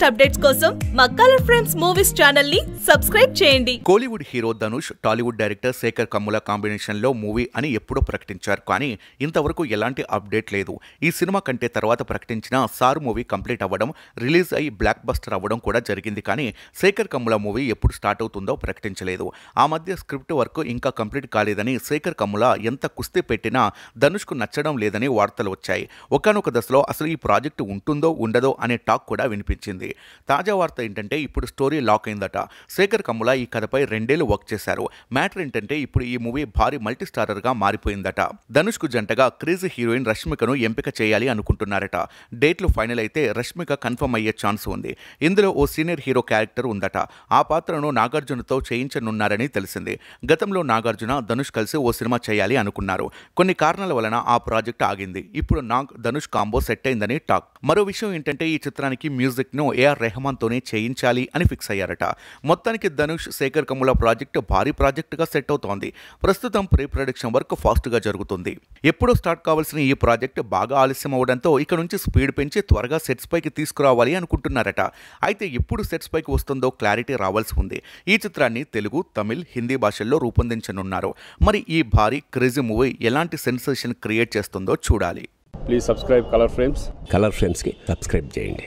latest updates కోసం మా colour friends movies channel ని సబ్స్క్రైబ్ చేయండి Kollywood hero Dhanush Tollywood director Sekhar Kammula combination లో మూవీ అని ఎప్పుడో ప్రకటించారు కానీ ఇంతవరకు ఎలాంటి అప్డేట్ లేదు ఈ సినిమా కంటే తర్వాత ప్రకటించిన సార్ మూవీ కంప్లీట్ అవ్వడం రిలీజ్ అయి బ్లాక్ బస్టర్ అవ్వడం కూడా జరిగింది కానీ శేఖర్ కమ్ముల మూవీ ఎప్పుడు స్టార్ట్ అవుతుందో ప్రకటించలేదు ఆ మధ్య స్క్రిప్ట్ వర్క్ ఇంకా కంప్లీట్ కాలేదని శేఖర్ కమ్ముల ఎంత కుస్తీ పెట్టినా ధనుష్కు నచ్చడం లేదని వార్తలు వచ్చాయి ఒకనొక దశలో అసలు ఈ ప్రాజెక్టు ఉంటుందో ఉండదో అనే టాక్ కూడా వినిపించింది ఉంది తాజా వార్త ఏంటంటే ఇప్పుడు స్టోరీ లాక్ అయిందట శేఖర్ కమ్ముల ఈ కథపై రెండేళ్లు వర్క్ చేశారు మ్యాటర్ ఏంటంటే ఇప్పుడు ఈ మూవీ భారీ మల్టీ గా మారిపోయిందట ధనుష్కు జంటగా క్రేజ్ హీరోయిన్ రష్మికను ఎంపిక చేయాలి అనుకుంటున్నారట డేట్లు ఫైనల్ అయితే రష్మిక కన్ఫర్మ్ అయ్యే ఛాన్స్ ఉంది ఇందులో ఓ సీనియర్ హీరో క్యారెక్టర్ ఉందట ఆ పాత్రను నాగార్జునతో చేయించనున్నారని తెలిసింది గతంలో నాగార్జున ధనుష్ కలిసి ఓ సినిమా చేయాలి అనుకున్నారు కొన్ని కారణాల వలన ఆ ప్రాజెక్ట్ ఆగింది ఇప్పుడు నాగ్ ధనుష్ కాంబో సెట్ అయిందని టాక్ మరో విషయం ఏంటంటే ఈ చిత్రానికి మ్యూజిక్ను ఏఆర్ రెహమాన్తోనే చేయించాలి అని ఫిక్స్ అయ్యారట మొత్తానికి ధనుష్ శేఖర్ కమ్ముల ప్రాజెక్టు భారీ ప్రాజెక్టుగా సెట్ అవుతోంది ప్రస్తుతం ప్రీ ప్రొడక్షన్ వర్క్ ఫాస్ట్గా జరుగుతుంది ఎప్పుడో స్టార్ట్ కావాల్సిన ఈ ప్రాజెక్టు బాగా ఆలస్యం అవడంతో ఇక నుంచి స్పీడ్ పెంచి త్వరగా సెట్స్ పైకి తీసుకురావాలి అనుకుంటున్నారట అయితే ఎప్పుడు సెట్స్ పైకి వస్తుందో క్లారిటీ రావాల్సి ఉంది ఈ చిత్రాన్ని తెలుగు తమిళ్ హిందీ భాషల్లో రూపొందించనున్నారు మరి ఈ భారీ క్రేజీ మూవీ ఎలాంటి సెన్సేషన్ క్రియేట్ చేస్తుందో చూడాలి please subscribe colour frames colour ఫ్రేమ్స్కి సబ్స్క్రైబ్ చేయండి